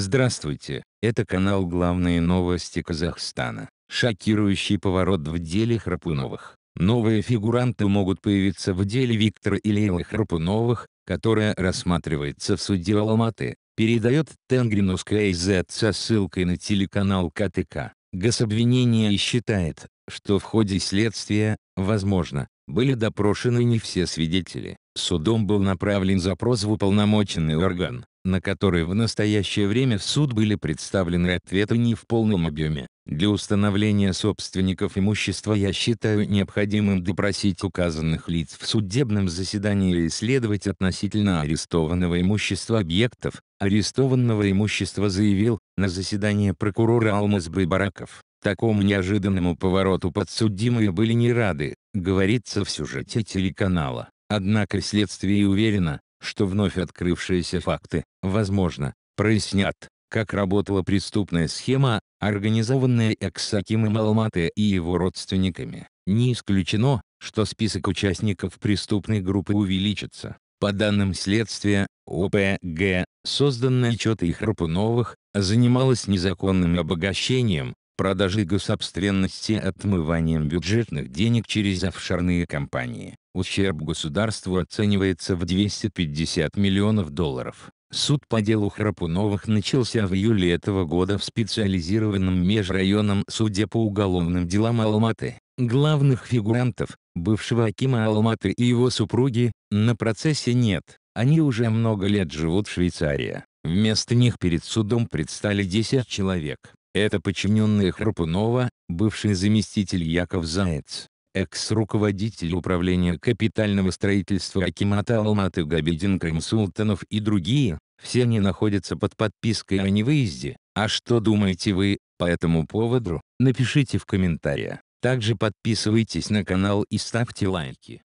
Здравствуйте, это канал «Главные новости Казахстана». Шокирующий поворот в деле Храпуновых. Новые фигуранты могут появиться в деле Виктора Ильева Храпуновых, которое рассматривается в суде Алматы, передает Тенгринус КЗ со ссылкой на телеканал КТК. Гособвинение считает, что в ходе следствия, возможно, были допрошены не все свидетели. Судом был направлен запрос в уполномоченный орган, на которые в настоящее время в суд были представлены ответы не в полном объеме. Для установления собственников имущества я считаю необходимым допросить указанных лиц в судебном заседании и исследовать относительно арестованного имущества объектов, арестованного имущества заявил на заседание прокурора Алмаз Байбараков. Такому неожиданному повороту подсудимые были не рады, говорится в сюжете телеканала. Однако следствие уверено, что вновь открывшиеся факты, возможно, прояснят, как работала преступная схема, организованная Эксакимом Алматы и его родственниками. Не исключено, что список участников преступной группы увеличится. По данным следствия, ОПГ, созданная Чотой Храпуновых, занималась незаконным обогащением, продажей гособственности отмыванием бюджетных денег через офшорные компании. Ущерб государству оценивается в 250 миллионов долларов. Суд по делу Храпуновых начался в июле этого года в специализированном межрайонном суде по уголовным делам Алматы. Главных фигурантов, бывшего Акима Алматы и его супруги, на процессе нет. Они уже много лет живут в Швейцарии. Вместо них перед судом предстали 10 человек. Это подчиненные Храпунова, бывший заместитель Яков Заяц, экс-руководитель управления капитального строительства Акимата Алматы Габидин Крымсултанов и другие, все они находятся под подпиской о невыезде. А что думаете вы по этому поводу, напишите в комментариях. Также подписывайтесь на канал и ставьте лайки.